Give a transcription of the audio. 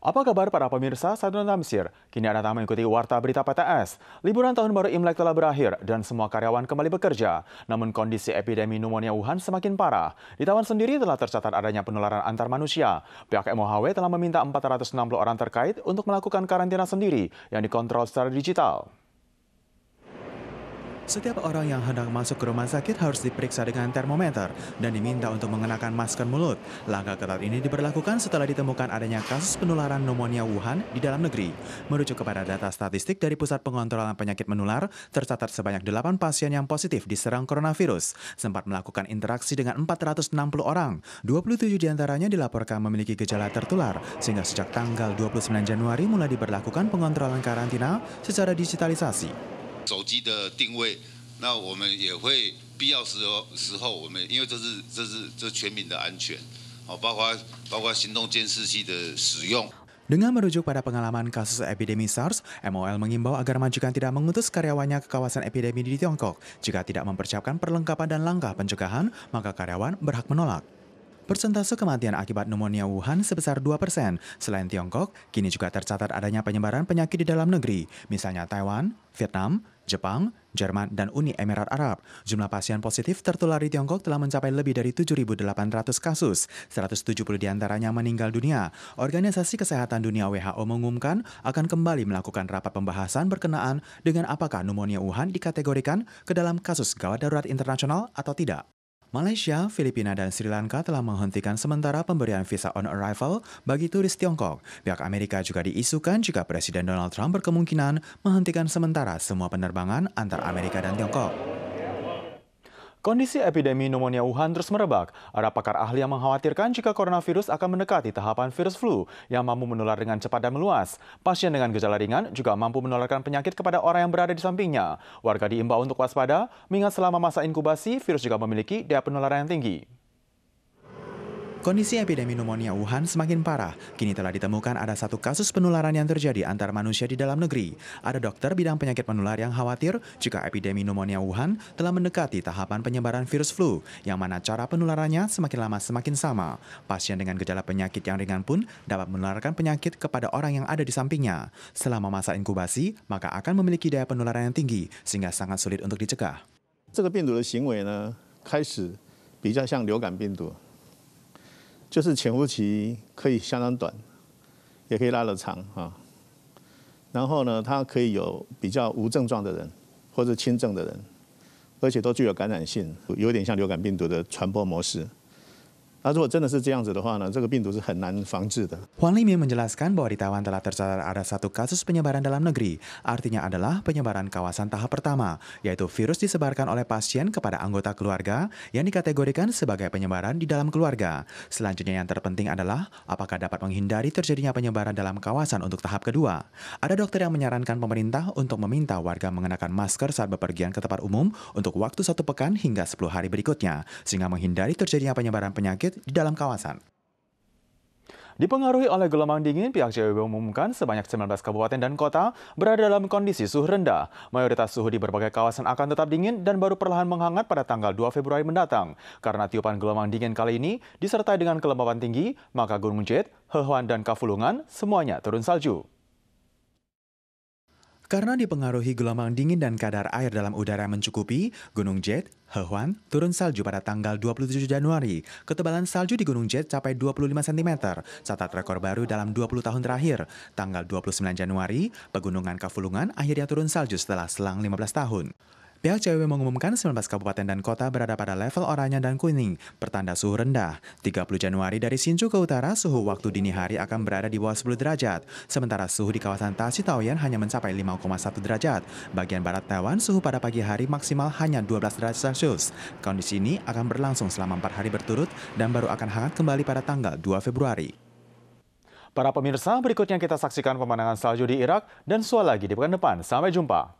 Apa kabar para pemirsa Sadunan Tamsir? Kini Anda telah mengikuti Warta Berita PTS. Liburan tahun baru Imlek telah berakhir dan semua karyawan kembali bekerja. Namun kondisi epidemi pneumonia Wuhan semakin parah. Di Taiwan sendiri telah tercatat adanya penularan antar manusia. Pihak MOHW telah meminta 460 orang terkait untuk melakukan karantina sendiri yang dikontrol secara digital. Setiap orang yang hendak masuk ke rumah sakit harus diperiksa dengan termometer dan diminta untuk mengenakan masker mulut. Langkah ketat ini diberlakukan setelah ditemukan adanya kasus penularan pneumonia Wuhan di dalam negeri. Merujuk kepada data statistik dari Pusat Pengontrolan Penyakit Menular, tercatat sebanyak 8 pasien yang positif diserang coronavirus, sempat melakukan interaksi dengan 460 orang. 27 diantaranya dilaporkan memiliki gejala tertular, sehingga sejak tanggal 29 Januari mulai diberlakukan pengontrolan karantina secara digitalisasi. Dengan merujuk pada pengalaman kasus epidemi SARS, MOL mengimbau agar majikan tidak mengutus karyawannya ke kawasan epidemi di Tiongkok. Jika tidak mempersiapkan perlengkapan dan langkah pencegahan, maka karyawan berhak menolak. Persentase kematian akibat pneumonia Wuhan sebesar 2 persen. Selain Tiongkok, kini juga tercatat adanya penyebaran penyakit di dalam negeri, misalnya Taiwan, Vietnam, Jepang, Jerman, dan Uni Emirat Arab. Jumlah pasien positif tertular di Tiongkok telah mencapai lebih dari 7.800 kasus, 170 diantaranya meninggal dunia. Organisasi Kesehatan Dunia WHO mengumumkan akan kembali melakukan rapat pembahasan berkenaan dengan apakah pneumonia Wuhan dikategorikan ke dalam kasus gawat darurat internasional atau tidak. Malaysia, Filipina, dan Sri Lanka telah menghentikan sementara pemberian visa on arrival bagi turis Tiongkok. Pihak Amerika juga diisukan jika Presiden Donald Trump berkemungkinan menghentikan sementara semua penerbangan antar Amerika dan Tiongkok. Kondisi epidemi pneumonia Wuhan terus merebak. Ada pakar ahli yang mengkhawatirkan jika coronavirus akan mendekati tahapan virus flu yang mampu menular dengan cepat dan meluas. Pasien dengan gejala ringan juga mampu menularkan penyakit kepada orang yang berada di sampingnya. Warga diimbau untuk waspada, mengingat selama masa inkubasi, virus juga memiliki daya penularan yang tinggi. Kondisi epidemi pneumonia Wuhan semakin parah. Kini telah ditemukan ada satu kasus penularan yang terjadi antar manusia di dalam negeri. Ada dokter bidang penyakit menular yang khawatir jika epidemi pneumonia Wuhan telah mendekati tahapan penyebaran virus flu, yang mana cara penularannya semakin lama semakin sama. Pasien dengan gejala penyakit yang ringan pun dapat menularkan penyakit kepada orang yang ada di sampingnya. Selama masa inkubasi, maka akan memiliki daya penularan yang tinggi, sehingga sangat sulit untuk dicegah. 就是潜伏期可以相当短，也可以拉得长啊。然后呢，它可以有比较无症状的人，或者轻症的人，而且都具有感染性，有点像流感病毒的传播模式。Nah, Limin menjelaskan bahwa di Taiwan telah tercatat ada satu kasus penyebaran dalam negeri, artinya adalah penyebaran kawasan tahap pertama, yaitu virus disebarkan oleh pasien kepada anggota keluarga yang dikategorikan sebagai penyebaran di dalam keluarga. Selanjutnya yang terpenting adalah apakah dapat menghindari terjadinya penyebaran dalam kawasan untuk tahap kedua. Ada dokter yang menyarankan pemerintah untuk meminta warga mengenakan masker saat bepergian ke tempat umum untuk waktu satu pekan hingga 10 hari berikutnya, sehingga menghindari terjadinya penyebaran penyakit di dalam kawasan. Dipengaruhi oleh gelombang dingin, pihak JWB mengumumkan sebanyak 19 kabupaten dan kota berada dalam kondisi suhu rendah. Mayoritas suhu di berbagai kawasan akan tetap dingin dan baru perlahan menghangat pada tanggal 2 Februari mendatang. Karena tiupan gelombang dingin kali ini disertai dengan kelembapan tinggi, maka Gunung Jet, Hewan, dan Kafulungan semuanya turun salju. Karena dipengaruhi gelombang dingin dan kadar air dalam udara mencukupi, Gunung Jet, Hewan, turun salju pada tanggal 27 Januari. Ketebalan salju di Gunung Jet capai 25 cm, catat rekor baru dalam 20 tahun terakhir. Tanggal 29 Januari, Pegunungan Kavulungan akhirnya turun salju setelah selang 15 tahun. Pihak CW e mengumumkan 19 kabupaten dan kota berada pada level oranye dan kuning, pertanda suhu rendah. 30 Januari dari Sinju ke utara, suhu waktu dini hari akan berada di bawah 10 derajat, sementara suhu di kawasan Taoyan hanya mencapai 5,1 derajat. Bagian barat Taiwan, suhu pada pagi hari maksimal hanya 12 derajat Celcius. Kondisi ini akan berlangsung selama 4 hari berturut dan baru akan hangat kembali pada tanggal 2 Februari. Para pemirsa, berikutnya kita saksikan pemandangan salju di Irak dan sual lagi di pekan depan. Sampai jumpa.